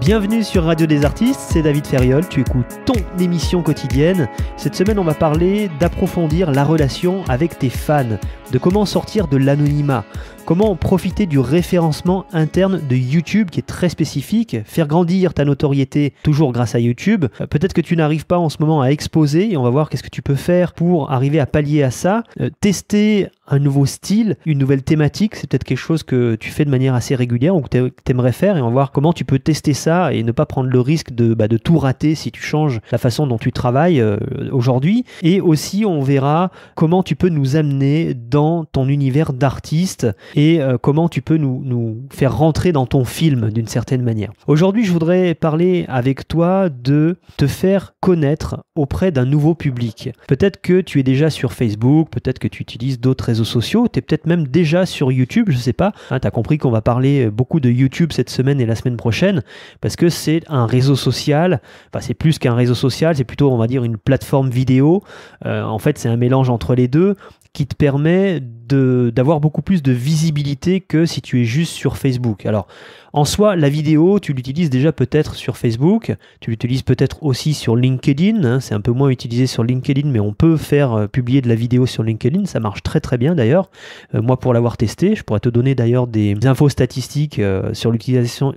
Bienvenue sur Radio des Artistes, c'est David Ferriol, tu écoutes ton émission quotidienne. Cette semaine, on va parler d'approfondir la relation avec tes fans, de comment sortir de l'anonymat. Comment profiter du référencement interne de YouTube qui est très spécifique, faire grandir ta notoriété toujours grâce à YouTube. Euh, peut-être que tu n'arrives pas en ce moment à exposer et on va voir qu'est-ce que tu peux faire pour arriver à pallier à ça. Euh, tester un nouveau style, une nouvelle thématique, c'est peut-être quelque chose que tu fais de manière assez régulière ou que tu aimerais faire et on va voir comment tu peux tester ça et ne pas prendre le risque de, bah, tout rater si tu changes la façon dont tu travailles euh, aujourd'hui. Et aussi, on verra comment tu peux nous amener dans ton univers d'artiste et euh, comment tu peux nous, faire rentrer dans ton film d'une certaine manière. Aujourd'hui, je voudrais parler avec toi de te faire connaître auprès d'un nouveau public. Peut-être que tu es déjà sur Facebook, peut-être que tu utilises d'autres réseaux sociaux, tu es peut-être même déjà sur YouTube, je sais pas. Hein, tu as compris qu'on va parler euh, beaucoup de YouTube cette semaine et la semaine prochaine parce que c'est un réseau social, enfin, c'est plus qu'un réseau social, c'est plutôt, on va dire, une plateforme vidéo. Euh, en fait, c'est un mélange entre les deux qui te permet d'avoir beaucoup plus de visibilité que si tu es juste sur Facebook. Alors, en soi, la vidéo, tu l'utilises déjà peut-être sur Facebook, tu l'utilises peut-être aussi sur LinkedIn, hein. c'est un peu moins utilisé sur LinkedIn, mais on peut faire euh, publier de la vidéo sur LinkedIn, ça marche très très bien d'ailleurs. Euh, moi, pour l'avoir testé, je pourrais te donner d'ailleurs des infos statistiques euh, sur l'utilisation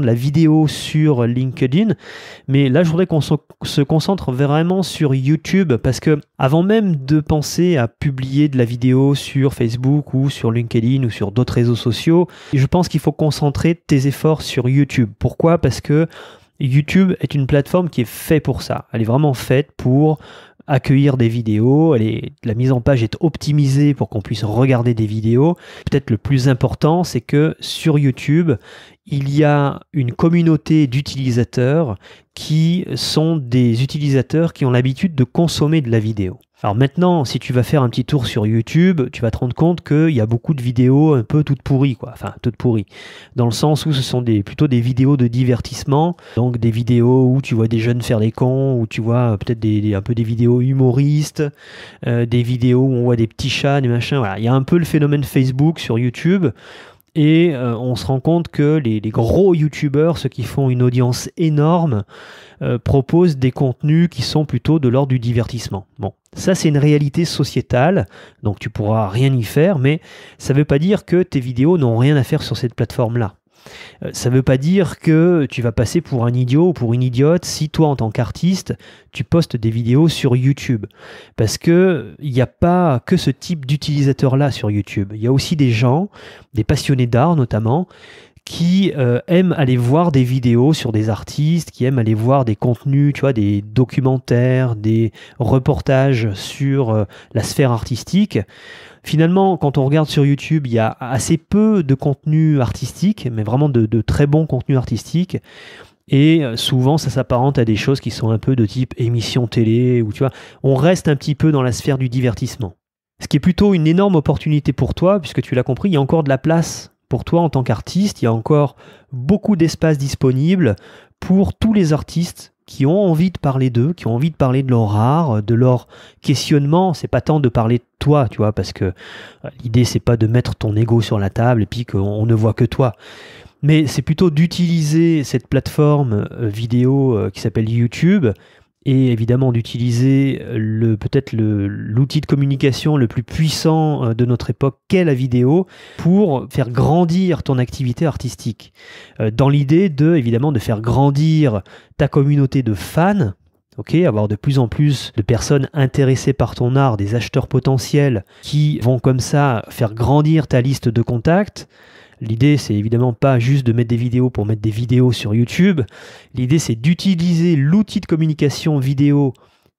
de la vidéo sur LinkedIn, mais là, je voudrais qu'on se concentre vraiment sur YouTube, parce que avant même de penser à publier de la vidéo sur Facebook ou sur LinkedIn ou sur d'autres réseaux sociaux. je pense qu'il faut concentrer tes efforts sur YouTube. Pourquoi Parce que YouTube est une plateforme qui est faite pour ça. Elle est vraiment faite pour accueillir des vidéos. la mise en page est optimisée pour qu'on puisse regarder des vidéos. Peut-être le plus important, c'est que sur YouTube, il y a une communauté d'utilisateurs qui sont des utilisateurs qui ont l'habitude de consommer de la vidéo. Alors maintenant, si tu vas faire un petit tour sur YouTube, tu vas te rendre compte qu'il y a beaucoup de vidéos un peu toutes pourries, quoi. Enfin, toutes pourries. Dans le sens où ce sont des, plutôt des vidéos de divertissement. Donc des vidéos où tu vois des jeunes faire des cons, où tu vois peut-être un peu des vidéos humoristes, euh, des vidéos où on voit des petits chats, des machins. Voilà. Il y a un peu le phénomène Facebook sur YouTube et euh, on se rend compte que les, gros youtubeurs, ceux qui font une audience énorme, euh, proposent des contenus qui sont plutôt de l'ordre du divertissement. Bon, ça c'est une réalité sociétale, donc tu pourras rien y faire, mais ça ne veut pas dire que tes vidéos n'ont rien à faire sur cette plateforme-là. Euh, ça ne veut pas dire que tu vas passer pour un idiot ou pour une idiote si toi, en tant qu'artiste, tu postes des vidéos sur YouTube. Parce que n'y a pas que ce type d'utilisateur-là sur YouTube. Il y a aussi des gens, des passionnés d'art notamment, qui euh, aiment aller voir des vidéos sur des artistes, qui aiment aller voir des contenus, tu vois, des documentaires, des reportages sur euh, la sphère artistique. Finalement, quand on regarde sur YouTube, il y a assez peu de contenu artistique, mais vraiment de, très bons contenus artistiques. Et euh, souvent, ça s'apparente à des choses qui sont un peu de type émission télé, ou tu vois, on reste un petit peu dans la sphère du divertissement. Ce qui est plutôt une énorme opportunité pour toi, puisque tu l'as compris, il y a encore de la place pour toi, en tant qu'artiste, il y a encore beaucoup d'espace disponible pour tous les artistes qui ont envie de parler d'eux, qui ont envie de parler de leur art, de leur questionnement. C'est pas tant de parler de toi, tu vois, parce que euh, l'idée c'est pas de mettre ton ego sur la table et puis qu'on ne voit que toi. Mais c'est plutôt d'utiliser cette plateforme euh, vidéo euh, qui s'appelle YouTube et évidemment d'utiliser euh, le, peut-être l'outil de communication le plus puissant euh, de notre époque qu'est la vidéo pour faire grandir ton activité artistique. Euh, dans l'idée de, évidemment, de faire grandir ta communauté de fans, ok avoir de plus en plus de personnes intéressées par ton art, des acheteurs potentiels qui vont comme ça faire grandir ta liste de contacts, L'idée, c'est évidemment pas juste de mettre des vidéos pour mettre des vidéos sur YouTube. L'idée, c'est d'utiliser l'outil de communication vidéo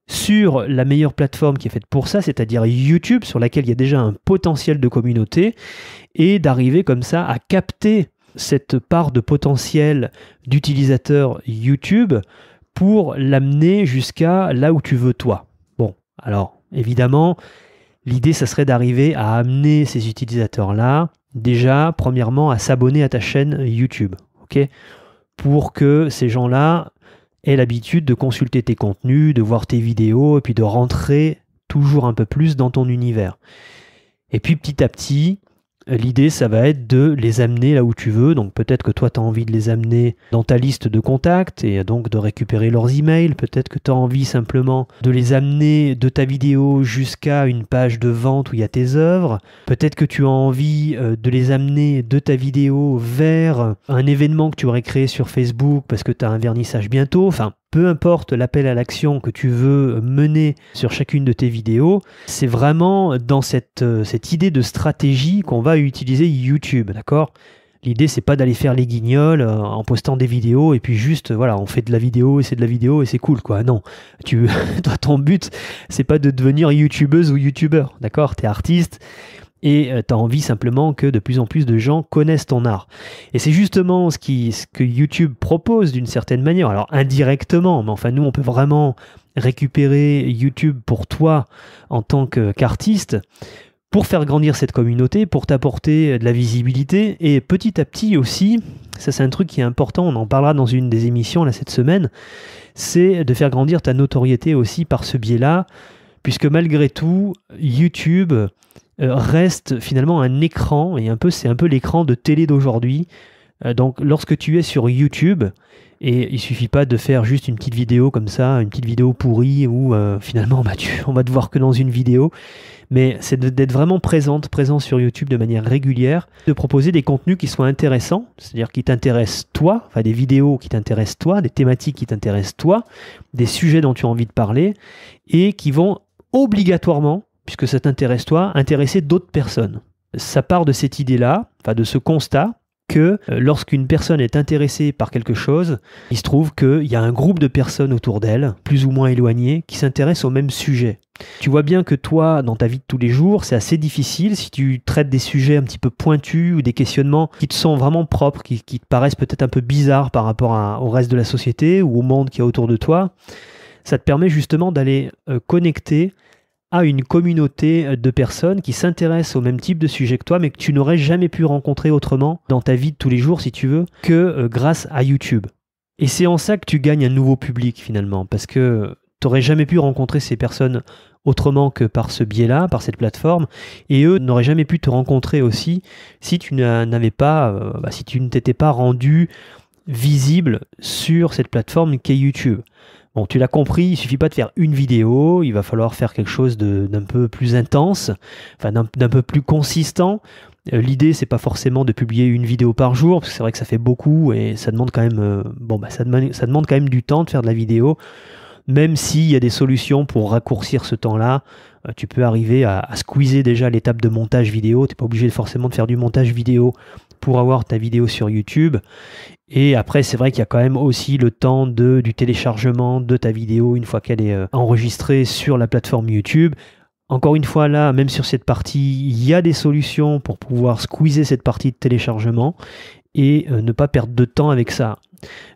sur la meilleure plateforme qui est faite pour ça, c'est-à-dire YouTube, sur laquelle il y a déjà un potentiel de communauté, et d'arriver comme ça à capter cette part de potentiel d'utilisateurs YouTube pour l'amener jusqu'à là où tu veux toi. Bon, alors évidemment, l'idée, ça serait d'arriver à amener ces utilisateurs-là Déjà, premièrement, à s'abonner à ta chaîne YouTube, ok Pour que ces gens-là aient l'habitude de consulter tes contenus, de voir tes vidéos, et puis de rentrer toujours un peu plus dans ton univers. Et puis petit à petit, L'idée, ça va être de les amener là où tu veux. Donc peut-être que toi, tu as envie de les amener dans ta liste de contacts et donc de récupérer leurs emails. Peut-être que tu as envie simplement de les amener de ta vidéo jusqu'à une page de vente où il y a tes œuvres. Peut-être que tu as envie euh, de les amener de ta vidéo vers un événement que tu aurais créé sur Facebook parce que tu as un vernissage bientôt. Enfin, peu importe l'appel à l'action que tu veux mener sur chacune de tes vidéos, c'est vraiment dans cette, euh, cette idée de stratégie qu'on va utiliser YouTube, d'accord L'idée, c'est pas d'aller faire les guignols euh, en postant des vidéos et puis juste, euh, voilà, on fait de la vidéo et c'est de la vidéo et c'est cool, quoi. Non. Tu, ton but, c'est pas de devenir youtubeuse ou youtubeur, d'accord T'es artiste, et euh, tu as envie simplement que de plus en plus de gens connaissent ton art. Et c'est justement ce, qui, ce que YouTube propose d'une certaine manière, alors indirectement, mais enfin nous on peut vraiment récupérer YouTube pour toi en tant qu'artiste pour faire grandir cette communauté, pour t'apporter de la visibilité et petit à petit aussi, ça c'est un truc qui est important, on en parlera dans une des émissions là cette semaine, c'est de faire grandir ta notoriété aussi par ce biais-là, puisque malgré tout, YouTube, euh, reste finalement un écran, et un peu, c'est un peu l'écran de télé d'aujourd'hui. Euh, donc lorsque tu es sur YouTube, et il suffit pas de faire juste une petite vidéo comme ça, une petite vidéo pourrie où euh, finalement bah, on va te voir que dans une vidéo. Mais c'est d'être vraiment présente, présent sur YouTube de manière régulière, de proposer des contenus qui soient intéressants, c'est-à-dire qui t'intéressent toi, enfin des vidéos qui t'intéressent toi, des thématiques qui t'intéressent toi, des sujets dont tu as envie de parler et qui vont obligatoirement puisque ça t'intéresse toi, intéresser d'autres personnes. Ça part de cette idée-là, enfin de ce constat que euh, lorsqu'une personne est intéressée par quelque chose, il se trouve qu'il y a un groupe de personnes autour d'elle, plus ou moins éloignées, qui s'intéressent au même sujet. Tu vois bien que toi, dans ta vie de tous les jours, c'est assez difficile si tu traites des sujets un petit peu pointus ou des questionnements qui te sont vraiment propres, qui, te paraissent peut-être un peu bizarres par rapport au reste de la société ou au monde qui est autour de toi. Ça te permet justement d'aller euh, connecter à une communauté euh, de personnes qui s'intéressent au même type de sujet que toi, mais que tu n'aurais jamais pu rencontrer autrement dans ta vie de tous les jours, si tu veux, que euh, grâce à YouTube. Et c'est en ça que tu gagnes un nouveau public finalement, parce que tu n'aurais jamais pu rencontrer ces personnes autrement que par ce biais-là, par cette plateforme, et eux n'auraient jamais pu te rencontrer aussi si tu n'avais pas, euh, bah, si tu ne t'étais pas rendu visible sur cette plateforme qu'est YouTube. Bon, tu l'as compris, il suffit pas de faire une vidéo, il va falloir faire quelque chose d'un peu plus intense, enfin d'un peu plus consistant. Euh, l'idée, c'est pas forcément de publier une vidéo par jour, parce que c'est vrai que ça fait beaucoup et ça demande quand même, euh, bon, bah, ça, demande, ça demande quand même du temps de faire de la vidéo. Même s'il y a des solutions pour raccourcir ce temps-là, euh, tu peux arriver à, à squeezer déjà l'étape de montage vidéo. Tu n'es pas obligé forcément de faire du montage vidéo pour avoir ta vidéo sur YouTube. Et après, c'est vrai qu'il y a quand même aussi le temps de, du téléchargement de ta vidéo une fois qu'elle est euh, enregistrée sur la plateforme YouTube. Encore une fois, là, même sur cette partie, il y a des solutions pour pouvoir squeezer cette partie de téléchargement et euh, ne pas perdre de temps avec ça.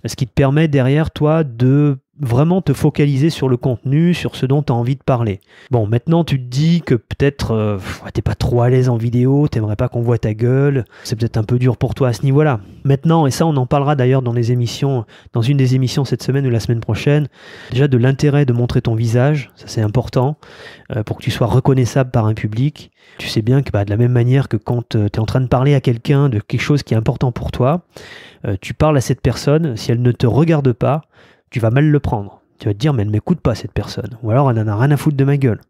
Ce qui te permet derrière, toi, de vraiment te focaliser sur le contenu, sur ce dont tu as envie de parler. Bon, maintenant tu te dis que peut-être tu euh, t'es pas trop à l'aise en vidéo, t'aimerais pas qu'on voit ta gueule, c'est peut-être un peu dur pour toi à ce niveau-là. Maintenant, et ça on en parlera d'ailleurs dans les émissions, dans une des émissions cette semaine ou la semaine prochaine, déjà de l'intérêt de montrer ton visage, ça c'est important, euh, pour que tu sois reconnaissable par un public. Tu sais bien que bah, de la même manière que quand euh, tu es en train de parler à quelqu'un de quelque chose qui est important pour toi, tu parles à cette personne, si elle ne te regarde pas, tu vas mal le prendre. Tu vas te dire, mais elle ne m'écoute pas, cette personne. Ou alors, elle n'en a rien à foutre de ma gueule.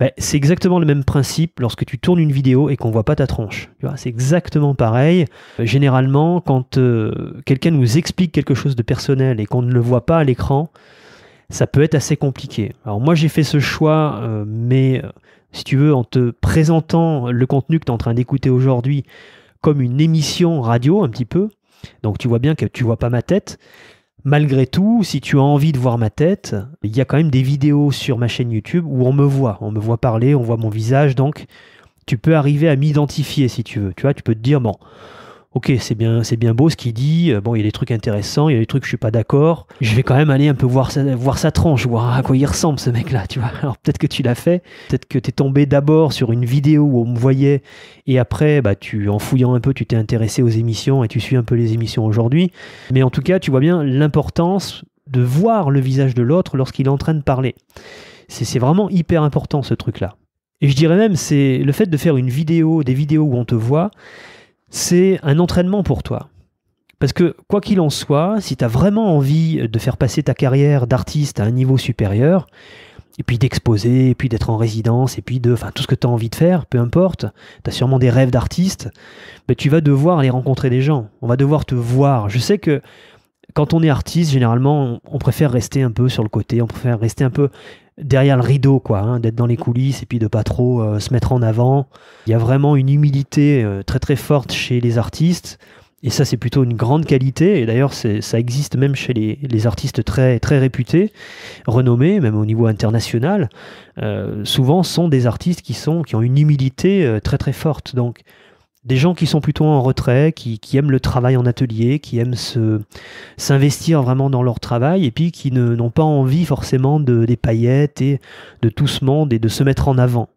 Ben, c'est exactement le même principe lorsque tu tournes une vidéo et qu'on voit pas ta tronche. c'est exactement pareil. Généralement, quand euh, quelqu'un nous explique quelque chose de personnel et qu'on ne le voit pas à l'écran, ça peut être assez compliqué. Alors moi j'ai fait ce choix, euh, mais euh, si tu veux, en te présentant le contenu que tu es en train d'écouter aujourd'hui comme une émission radio un petit peu, donc tu vois bien que tu vois pas ma tête, Malgré tout, si tu as envie de voir ma tête, il y a quand même des vidéos sur ma chaîne YouTube où on me voit, on me voit parler, on voit mon visage, donc tu peux arriver à m'identifier si tu veux. Tu vois, tu peux te dire, bon, ok, c'est bien, c'est bien beau ce qu'il dit. Euh, bon, il y a des trucs intéressants, il y a des trucs je suis pas d'accord. Je vais quand même aller un peu voir sa, voir sa tranche, voir à quoi il ressemble ce mec-là, tu vois. Alors peut-être que tu l'as fait, peut-être que tu es tombé d'abord sur une vidéo où on me voyait, et après, bah, en fouillant un peu, tu t'es intéressé aux émissions et tu suis un peu les émissions aujourd'hui. Mais en tout cas, tu vois bien l'importance de voir le visage de l'autre lorsqu'il est en train de parler. C'est vraiment hyper important ce truc-là. Et je dirais même, c'est le fait de faire une vidéo, des vidéos où on te voit, c'est un entraînement pour toi. Parce que quoi qu'il en soit, si tu as vraiment envie de faire passer ta carrière d'artiste à un niveau supérieur, et puis d'exposer, et puis d'être en résidence, et puis de, enfin, tout ce que tu as envie de faire, peu importe, tu as sûrement des rêves d'artiste, mais ben, tu vas devoir aller rencontrer des gens, on va devoir te voir. Je sais que quand on est artiste, généralement, on préfère rester un peu sur le côté, on préfère rester un peu derrière le rideau, quoi, hein, d'être dans les coulisses et puis de pas trop euh, se mettre en avant. Il y a vraiment une humilité euh, très très forte chez les artistes. Et ça, c'est plutôt une grande qualité. Et d'ailleurs, ça existe même chez les, artistes très, très réputés, renommés, même au niveau international. Euh, souvent, sont des artistes qui, sont, qui ont une humilité très, très forte. Donc, des gens qui sont plutôt en retrait, qui, aiment le travail en atelier, qui aiment se, s'investir vraiment dans leur travail, et puis qui n'ont pas envie forcément de, des paillettes et de tout ce monde et de se mettre en avant.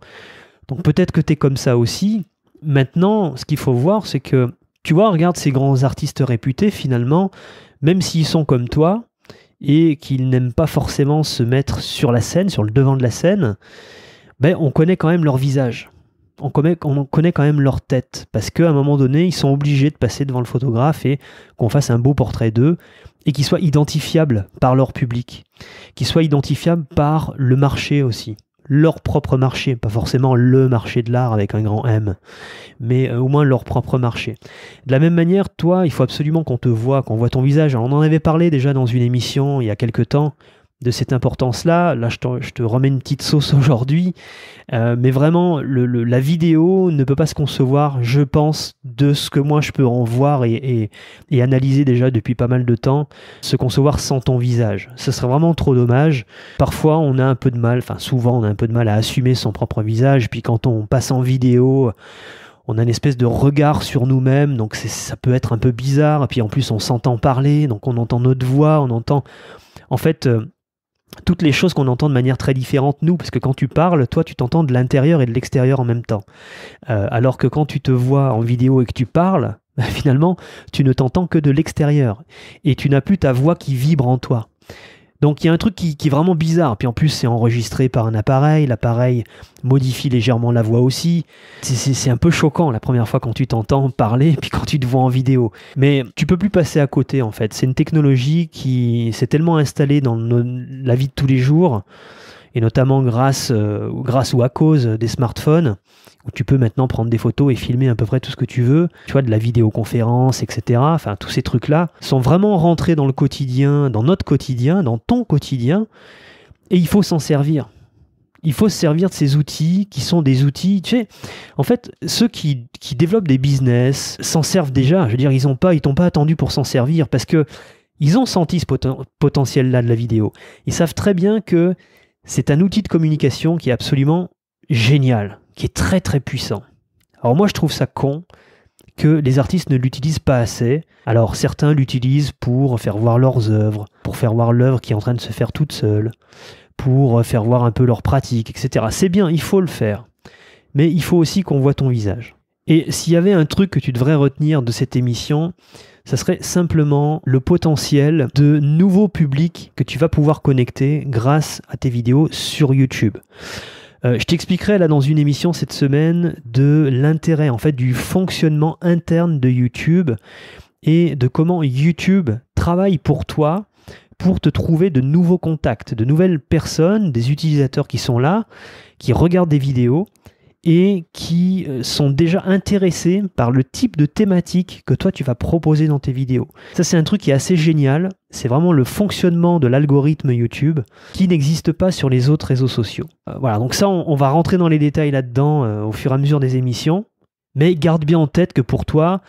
Donc peut-être que tu es comme ça aussi. Maintenant, ce qu'il faut voir, c'est que, tu vois, regarde ces grands artistes réputés, finalement, même s'ils sont comme toi, et qu'ils n'aiment pas forcément se mettre sur la scène, sur le devant de la scène, ben, on connaît quand même leur visage on connaît, connaît quand même leur tête, parce qu'à un moment donné, ils sont obligés de passer devant le photographe et qu'on fasse un beau portrait d'eux, et qu'ils soient identifiables par leur public, qu'ils soient identifiables par le marché aussi, leur propre marché, pas forcément le marché de l'art avec un grand M, mais euh, au moins leur propre marché. De la même manière, toi, il faut absolument qu'on te voit, qu'on voit ton visage. On en avait parlé déjà dans une émission il y a quelques temps, de cette importance-là. Là, je, je, te remets une petite sauce aujourd'hui, euh, mais vraiment, la vidéo ne peut pas se concevoir, je pense, de ce que moi je peux en voir et, analyser déjà depuis pas mal de temps, se concevoir sans ton visage. Ce serait vraiment trop dommage. Parfois, on a un peu de mal, enfin souvent, on a un peu de mal à assumer son propre visage, puis quand on passe en vidéo on a une espèce de regard sur nous-mêmes, donc ça peut être un peu bizarre. Et puis en plus, on s'entend parler, donc on entend notre voix, on entend. En fait, euh, toutes les choses qu'on entend de manière très différente, nous, parce que quand tu parles, toi, tu t'entends de l'intérieur et de l'extérieur en même temps. Euh, alors que quand tu te vois en vidéo et que tu parles, bah, finalement, tu ne t'entends que de l'extérieur. Et tu n'as plus ta voix qui vibre en toi. Donc il y a un truc qui, est vraiment bizarre. Puis en plus, c'est enregistré par un appareil. L'appareil modifie légèrement la voix aussi. C'est un peu choquant la première fois quand tu t'entends parler, puis quand tu te vois en vidéo. Mais tu peux plus passer à côté en fait. C'est une technologie qui s'est tellement installée dans la vie de tous les jours et notamment grâce, euh, grâce ou à cause des smartphones, où tu peux maintenant prendre des photos et filmer à peu près tout ce que tu veux, tu vois, de la vidéoconférence, etc. Enfin, tous ces trucs-là sont vraiment rentrés dans le quotidien, dans notre quotidien, dans ton quotidien, et il faut s'en servir. Il faut se servir de ces outils qui sont des outils. Tu sais, en fait, ceux qui, qui développent des business s'en servent déjà. Je veux dire, ils n'ont pas, ils t'ont pas attendu pour s'en servir parce que ils ont senti ce potentiel-là de la vidéo. Ils savent très bien que c'est un outil de communication qui est absolument génial, qui est très très puissant. Alors moi je trouve ça con que les artistes ne l'utilisent pas assez. Alors certains l'utilisent pour faire voir leurs œuvres, pour faire voir l'œuvre qui est en train de se faire toute seule, pour faire voir un peu leurs pratiques, etc. C'est bien, il faut le faire. Mais il faut aussi qu'on voit ton visage. Et s'il y avait un truc que tu devrais retenir de cette émission, ça serait simplement le potentiel de nouveaux publics que tu vas pouvoir connecter grâce à tes vidéos sur YouTube. Euh, je t'expliquerai là dans une émission cette semaine de l'intérêt en fait du fonctionnement interne de YouTube et de comment YouTube travaille pour toi pour te trouver de nouveaux contacts, de nouvelles personnes, des utilisateurs qui sont là, qui regardent des vidéos et qui euh, sont déjà intéressés par le type de thématique que toi tu vas proposer dans tes vidéos. Ça c'est un truc qui est assez génial, c'est vraiment le fonctionnement de l'algorithme YouTube qui n'existe pas sur les autres réseaux sociaux. Euh, voilà, donc ça on, va rentrer dans les détails là-dedans euh, au fur et à mesure des émissions, mais garde bien en tête que pour toi,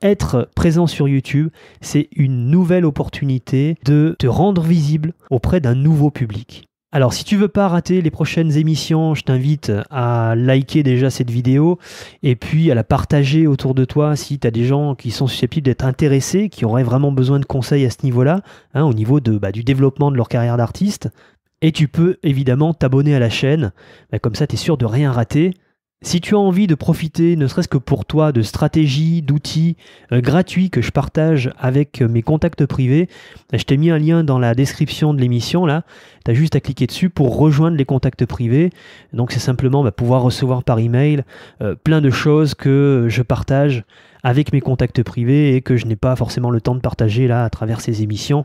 être présent sur YouTube, c'est une nouvelle opportunité de te rendre visible auprès d'un nouveau public. Alors, si tu veux pas rater les prochaines émissions, je t'invite à liker déjà cette vidéo et puis à la partager autour de toi si t'as des gens qui sont susceptibles d'être intéressés, qui auraient vraiment besoin de conseils à ce niveau-là, hein, au niveau de, bah, du développement de leur carrière d'artiste. Et tu peux évidemment t'abonner à la chaîne, bah, comme ça tu sûr de rien rater. Si tu as envie de profiter, ne serait-ce que pour toi, de stratégies, d'outils euh, gratuits que je partage avec euh, mes contacts privés, euh, je t'ai mis un lien dans la description de l'émission. Là, tu as juste à cliquer dessus pour rejoindre les contacts privés. Donc, c'est simplement bah, pouvoir recevoir par email plein de choses que je partage avec mes contacts privés et que je n'ai pas forcément le temps de partager là à travers ces émissions.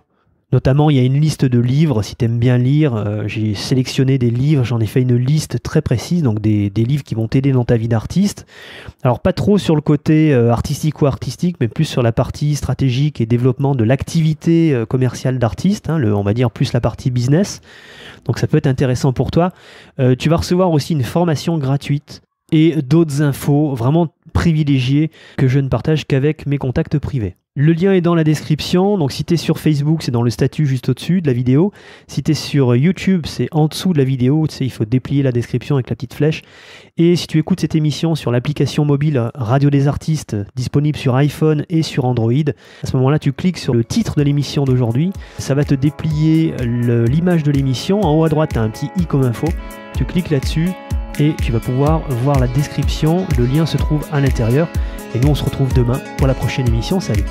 Notamment, il y a une liste de livres, si tu aimes bien lire, euh, j'ai sélectionné des livres, j'en ai fait une liste très précise, donc des, livres qui vont t'aider dans ta vie d'artiste. Alors pas trop sur le côté euh, artistique ou artistique, mais plus sur la partie stratégique et développement de l'activité euh, commerciale d'artiste, hein, on va dire plus la partie business. Donc ça peut être intéressant pour toi. tu vas recevoir aussi une formation gratuite et d'autres infos vraiment privilégiées que je ne partage qu'avec mes contacts privés. Le lien est dans la description. Donc si tu es sur Facebook, c'est dans le statut juste au-dessus de la vidéo. Si tu es sur YouTube, c'est en dessous de la vidéo. Tu sais, il faut déplier la description avec la petite flèche. Et si tu écoutes cette émission sur l'application mobile Radio des Artistes, disponible sur iPhone et sur Android, à ce moment-là, tu cliques sur le titre de l'émission d'aujourd'hui. Ça va te déplier l'image de l'émission. En haut à droite, tu as un petit i comme info. Tu cliques là-dessus et tu vas pouvoir voir la description. Le lien se trouve à l'intérieur. Et nous, on se retrouve demain pour la prochaine émission. Salut